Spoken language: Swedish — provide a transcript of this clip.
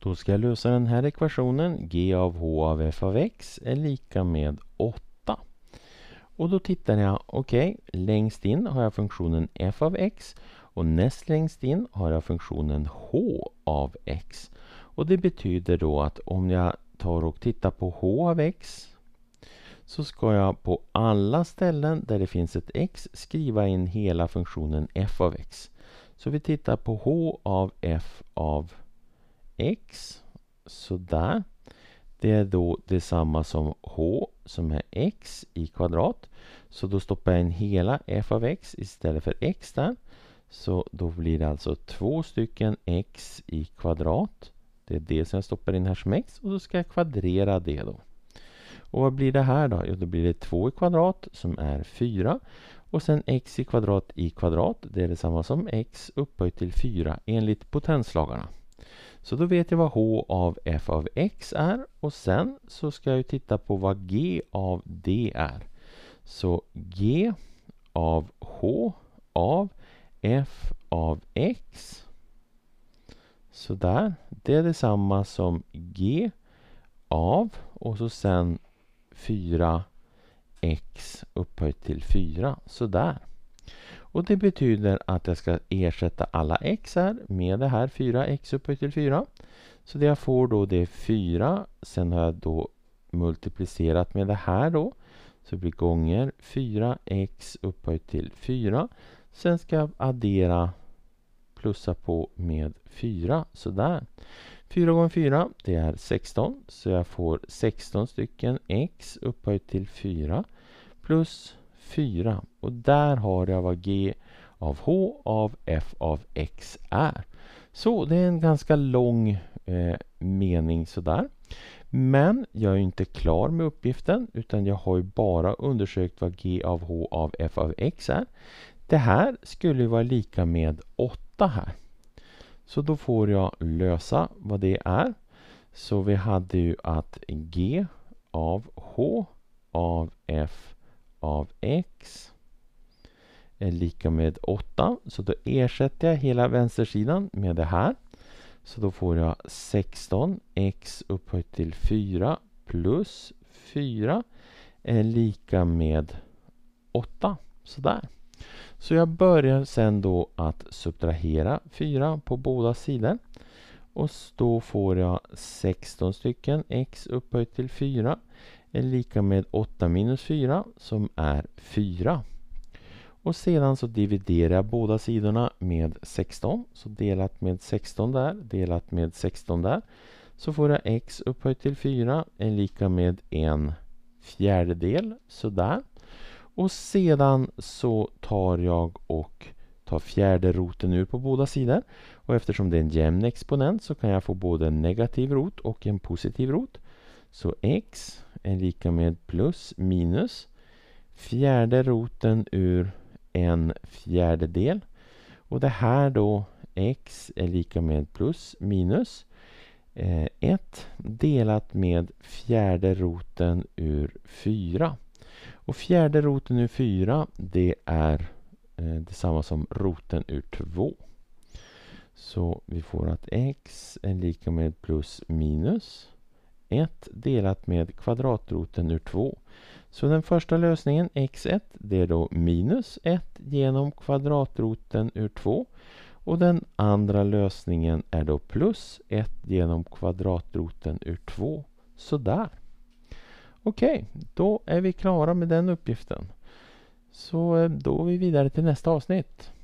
Då ska jag lösa den här ekvationen. g av h av f av x är lika med 8. Och då tittar jag, okej, okay, längst in har jag funktionen f av x och näst längst in har jag funktionen h av x. Och det betyder då att om jag tar och tittar på h av x så ska jag på alla ställen där det finns ett x skriva in hela funktionen f av x. Så vi tittar på h av f av x x. Sådär. Det är då detsamma som h som är x i kvadrat. Så då stoppar jag in hela f av x istället för x där. Så då blir det alltså två stycken x i kvadrat. Det är det som jag stoppar in här som x och då ska jag kvadrera det då. Och vad blir det här då? Jo, då blir det 2 i kvadrat som är 4. Och sen x i kvadrat i kvadrat, det är detsamma som x upphöjt till 4 enligt potenslagarna. Så då vet jag vad h av f av x är och sen så ska jag titta på vad g av d är. Så g av h av f av x Sådär, det är detsamma som g av och så sen 4x upphöjt till 4. Sådär. Och det betyder att jag ska ersätta alla x här med det här 4x upphöjt till 4. Så det jag får då det är 4. Sen har jag då multiplicerat med det här då. Så det blir gånger 4x upphöjt till 4. Sen ska jag addera, plussa på med 4. Sådär. 4 gånger 4 det är 16. Så jag får 16 stycken x upphöjt till 4 plus 4 och där har jag vad g av h av f av x är. Så det är en ganska lång eh, mening sådär. Men jag är inte klar med uppgiften utan jag har ju bara undersökt vad g av h av f av x är. Det här skulle ju vara lika med 8 här. Så då får jag lösa vad det är. Så vi hade ju att g av h av f av x är lika med 8. Så då ersätter jag hela vänstersidan med det här. Så då får jag 16 x upphöjt till 4 plus 4 är lika med 8. Sådär. Så jag börjar sen då att subtrahera 4 på båda sidor. Och då får jag 16 stycken x upphöjt till 4 är lika med 8 minus 4 som är 4. Och sedan så dividerar jag båda sidorna med 16. Så delat med 16 där, delat med 16 där. Så får jag x upphöjt till 4 är lika med en fjärdedel, sådär. Och sedan så tar jag och tar fjärde roten ur på båda sidor. Och eftersom det är en jämn exponent så kan jag få både en negativ rot och en positiv rot. Så x är lika med plus minus fjärde roten ur en fjärdedel. Och det här då, x är lika med plus minus 1 eh, delat med fjärde roten ur 4. Och fjärde roten ur 4 det är eh, detsamma som roten ur 2. Så vi får att x är lika med plus minus 1 delat med kvadratroten ur 2. Så den första lösningen, x1, det är då minus 1 genom kvadratroten ur 2. Och den andra lösningen är då plus 1 genom kvadratroten ur 2. Sådär. Okej, då är vi klara med den uppgiften. Så eh, då är vi vidare till nästa avsnitt.